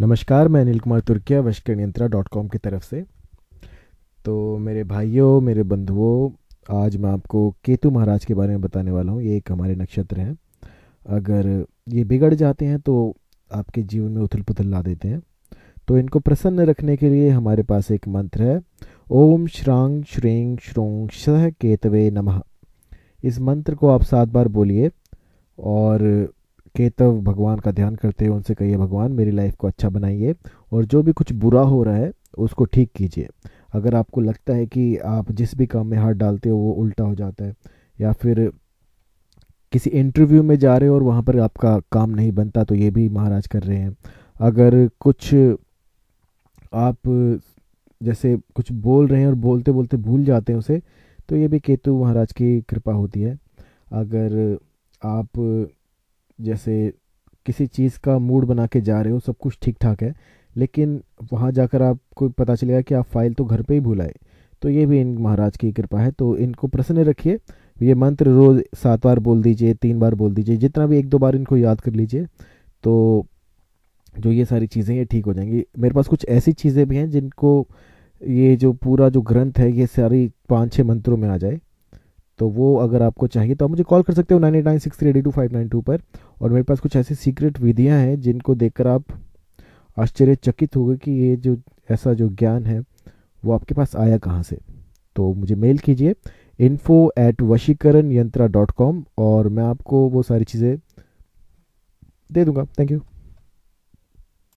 नमस्कार मैं अनिल कुमार तुर्किया वशकरण यंत्रा डॉट कॉम की तरफ से तो मेरे भाइयों मेरे बंधुओं आज मैं आपको केतु महाराज के बारे में बताने वाला हूँ ये एक हमारे नक्षत्र हैं अगर ये बिगड़ जाते हैं तो आपके जीवन में उथल पुथल ला देते हैं तो इनको प्रसन्न रखने के लिए हमारे पास एक मंत्र है ओम श्रांग श्रेंग श्रोंग शह केतवे नमः इस मंत्र को आप सात बार बोलिए और केतव भगवान का ध्यान करते हुए उनसे कहिए भगवान मेरी लाइफ को अच्छा बनाइए और जो भी कुछ बुरा हो रहा है उसको ठीक कीजिए अगर आपको लगता है कि आप जिस भी काम में हाथ डालते हो वो उल्टा हो जाता है या फिर किसी इंटरव्यू में जा रहे हो और वहाँ पर आपका काम नहीं बनता तो ये भी महाराज कर रहे हैं अगर कुछ आप जैसे कुछ बोल रहे हैं और बोलते बोलते भूल जाते हैं उसे तो ये भी केतु महाराज की कृपा होती है अगर आप जैसे किसी चीज़ का मूड बना के जा रहे हो सब कुछ ठीक ठाक है लेकिन वहाँ जाकर आपको पता चलेगा कि आप फाइल तो घर पे ही भुलाए तो ये भी इन महाराज की कृपा है तो इनको प्रसन्न रखिए ये मंत्र रोज़ सात बार बोल दीजिए तीन बार बोल दीजिए जितना भी एक दो बार इनको याद कर लीजिए तो जो ये सारी चीज़ें ये ठीक हो जाएंगी मेरे पास कुछ ऐसी चीज़ें भी हैं जिनको ये जो पूरा जो ग्रंथ है ये सारी पाँच छः मंत्रों में आ जाए तो वो अगर आपको चाहिए तो आप मुझे कॉल कर सकते हो nine eight nine six three eight two five nine two पर और मेरे पास कुछ ऐसी सीक्रेट विधियाँ हैं जिनको देखकर आप आश्चर्यचकित गए कि ये जो ऐसा जो ज्ञान है वो आपके पास आया कहाँ से तो मुझे मेल कीजिए इन्फो एट वशीकरण यंत्रा डॉट कॉम और मैं आपको वो सारी चीज़ें दे दूँगा थैंक यू